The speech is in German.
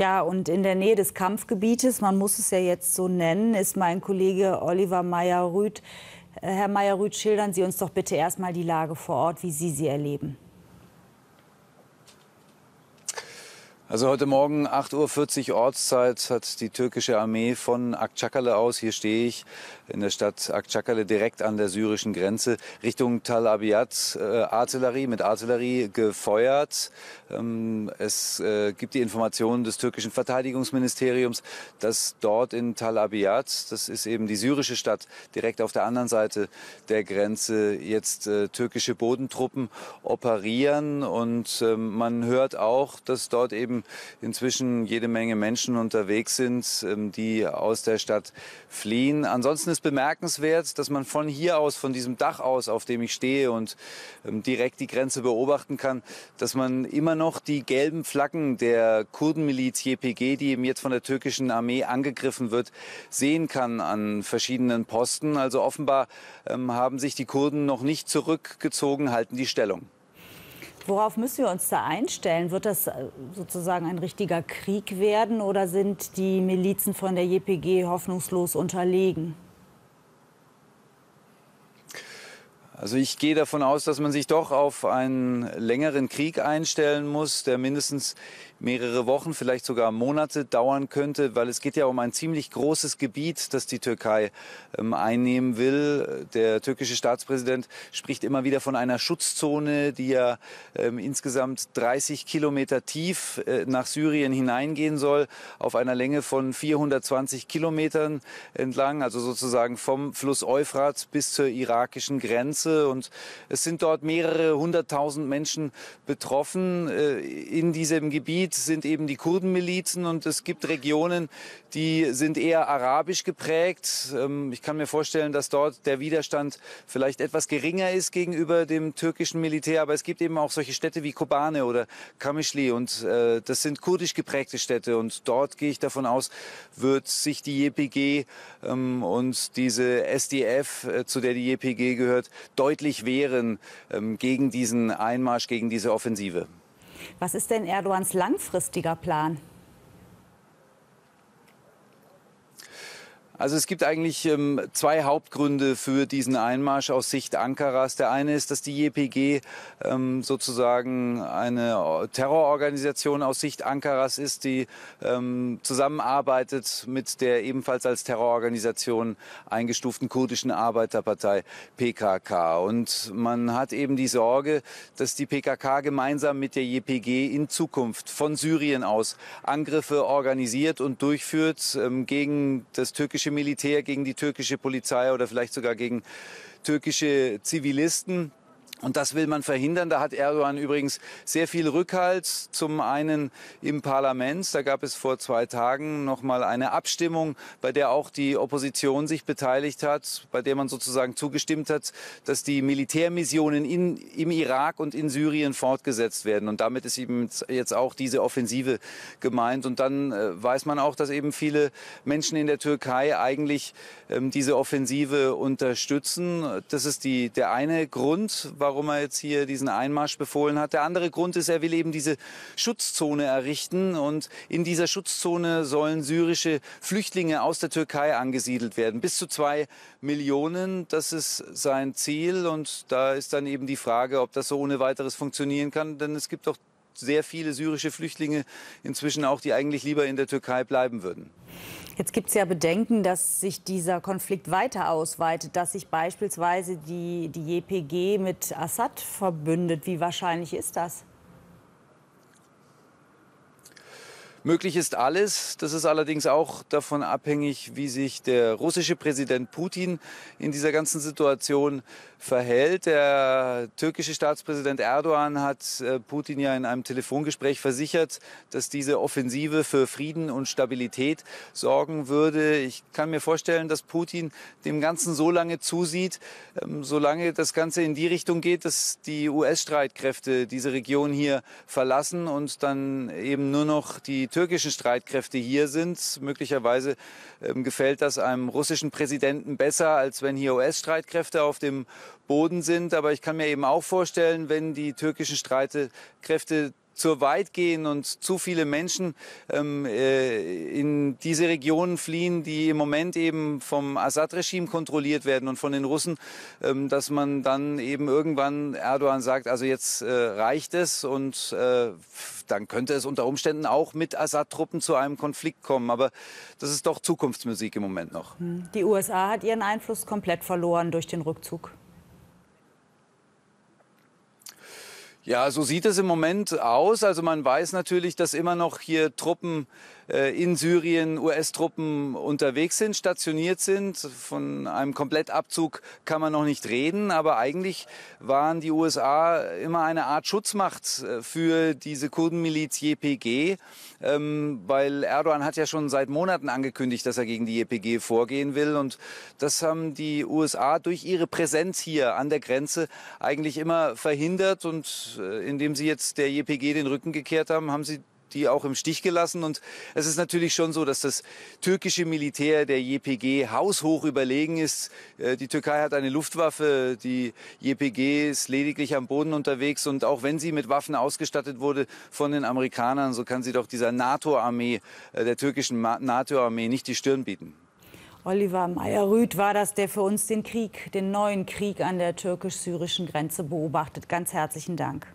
Ja, und in der Nähe des Kampfgebietes, man muss es ja jetzt so nennen, ist mein Kollege Oliver Meyer-Rüth. Äh, Herr Meyer-Rüth, schildern Sie uns doch bitte erstmal die Lage vor Ort, wie Sie sie erleben. Also heute Morgen 8.40 Uhr Ortszeit hat die türkische Armee von Akçakale aus, hier stehe ich in der Stadt Akçakale direkt an der syrischen Grenze, Richtung Tal Abiyad, äh, Artillerie, mit Artillerie gefeuert. Ähm, es äh, gibt die Informationen des türkischen Verteidigungsministeriums, dass dort in Tal Abiyad, das ist eben die syrische Stadt, direkt auf der anderen Seite der Grenze jetzt äh, türkische Bodentruppen operieren und ähm, man hört auch, dass dort eben ähm, inzwischen jede Menge Menschen unterwegs sind, ähm, die aus der Stadt fliehen. Ansonsten ist bemerkenswert, dass man von hier aus, von diesem Dach aus, auf dem ich stehe und ähm, direkt die Grenze beobachten kann, dass man immer noch die gelben Flaggen der Kurdenmiliz JPG, die eben jetzt von der türkischen Armee angegriffen wird, sehen kann an verschiedenen Posten. Also offenbar ähm, haben sich die Kurden noch nicht zurückgezogen, halten die Stellung. Worauf müssen wir uns da einstellen? Wird das äh, sozusagen ein richtiger Krieg werden oder sind die Milizen von der JPG hoffnungslos unterlegen? Also ich gehe davon aus, dass man sich doch auf einen längeren Krieg einstellen muss, der mindestens mehrere Wochen, vielleicht sogar Monate dauern könnte, weil es geht ja um ein ziemlich großes Gebiet, das die Türkei ähm, einnehmen will. Der türkische Staatspräsident spricht immer wieder von einer Schutzzone, die ja ähm, insgesamt 30 Kilometer tief äh, nach Syrien hineingehen soll, auf einer Länge von 420 Kilometern entlang, also sozusagen vom Fluss Euphrat bis zur irakischen Grenze. Und es sind dort mehrere hunderttausend Menschen betroffen äh, in diesem Gebiet. Miliz sind eben die Kurdenmilizen und es gibt Regionen, die sind eher arabisch geprägt. Ähm, ich kann mir vorstellen, dass dort der Widerstand vielleicht etwas geringer ist gegenüber dem türkischen Militär, aber es gibt eben auch solche Städte wie Kobane oder Kamischli und äh, das sind kurdisch geprägte Städte und dort gehe ich davon aus, wird sich die JPG ähm, und diese SDF, äh, zu der die JPG gehört, deutlich wehren ähm, gegen diesen Einmarsch, gegen diese Offensive. Was ist denn Erdogans langfristiger Plan? Also es gibt eigentlich ähm, zwei Hauptgründe für diesen Einmarsch aus Sicht Ankaras. Der eine ist, dass die JPG ähm, sozusagen eine Terrororganisation aus Sicht Ankaras ist, die ähm, zusammenarbeitet mit der ebenfalls als Terrororganisation eingestuften kurdischen Arbeiterpartei PKK. Und man hat eben die Sorge, dass die PKK gemeinsam mit der JPG in Zukunft von Syrien aus Angriffe organisiert und durchführt ähm, gegen das türkische türkische Militär gegen die türkische Polizei oder vielleicht sogar gegen türkische Zivilisten. Und das will man verhindern. Da hat Erdogan übrigens sehr viel Rückhalt. Zum einen im Parlament. Da gab es vor zwei Tagen nochmal eine Abstimmung, bei der auch die Opposition sich beteiligt hat, bei der man sozusagen zugestimmt hat, dass die Militärmissionen in, im Irak und in Syrien fortgesetzt werden. Und damit ist eben jetzt auch diese Offensive gemeint. Und dann äh, weiß man auch, dass eben viele Menschen in der Türkei eigentlich ähm, diese Offensive unterstützen. Das ist die, der eine Grund, warum warum er jetzt hier diesen Einmarsch befohlen hat. Der andere Grund ist, er will eben diese Schutzzone errichten und in dieser Schutzzone sollen syrische Flüchtlinge aus der Türkei angesiedelt werden. Bis zu zwei Millionen, das ist sein Ziel und da ist dann eben die Frage, ob das so ohne weiteres funktionieren kann, denn es gibt doch sehr viele syrische Flüchtlinge inzwischen auch, die eigentlich lieber in der Türkei bleiben würden. Jetzt gibt es ja Bedenken, dass sich dieser Konflikt weiter ausweitet, dass sich beispielsweise die, die JPG mit Assad verbündet. Wie wahrscheinlich ist das? Möglich ist alles. Das ist allerdings auch davon abhängig, wie sich der russische Präsident Putin in dieser ganzen Situation verhält. Der türkische Staatspräsident Erdogan hat äh, Putin ja in einem Telefongespräch versichert, dass diese Offensive für Frieden und Stabilität sorgen würde. Ich kann mir vorstellen, dass Putin dem Ganzen so lange zusieht, ähm, solange das Ganze in die Richtung geht, dass die US-Streitkräfte diese Region hier verlassen und dann eben nur noch die türkischen Streitkräfte hier sind. Möglicherweise ähm, gefällt das einem russischen Präsidenten besser, als wenn hier US-Streitkräfte auf dem Boden sind. Aber ich kann mir eben auch vorstellen, wenn die türkischen Streitkräfte zu weit gehen und zu viele Menschen ähm, äh, in diese Regionen fliehen, die im Moment eben vom Assad-Regime kontrolliert werden und von den Russen, ähm, dass man dann eben irgendwann Erdogan sagt, also jetzt äh, reicht es und äh, dann könnte es unter Umständen auch mit Assad-Truppen zu einem Konflikt kommen. Aber das ist doch Zukunftsmusik im Moment noch. Hm. Die USA hat ihren Einfluss komplett verloren durch den Rückzug. Ja, so sieht es im Moment aus. Also man weiß natürlich, dass immer noch hier Truppen äh, in Syrien US-Truppen unterwegs sind, stationiert sind. Von einem Komplettabzug kann man noch nicht reden, aber eigentlich waren die USA immer eine Art Schutzmacht äh, für diese Kurdenmiliz JPG, ähm, weil Erdogan hat ja schon seit Monaten angekündigt, dass er gegen die JPG vorgehen will und das haben die USA durch ihre Präsenz hier an der Grenze eigentlich immer verhindert und äh, indem sie jetzt der JPG den Rücken gekehrt haben, haben sie die auch im Stich gelassen. Und es ist natürlich schon so, dass das türkische Militär der JPG haushoch überlegen ist. Äh, die Türkei hat eine Luftwaffe, die JPG ist lediglich am Boden unterwegs. Und auch wenn sie mit Waffen ausgestattet wurde von den Amerikanern, so kann sie doch dieser NATO-Armee, äh, der türkischen NATO-Armee nicht die Stirn bieten. Oliver Meyer-Rüth war das, der für uns den Krieg, den neuen Krieg an der türkisch-syrischen Grenze beobachtet. Ganz herzlichen Dank.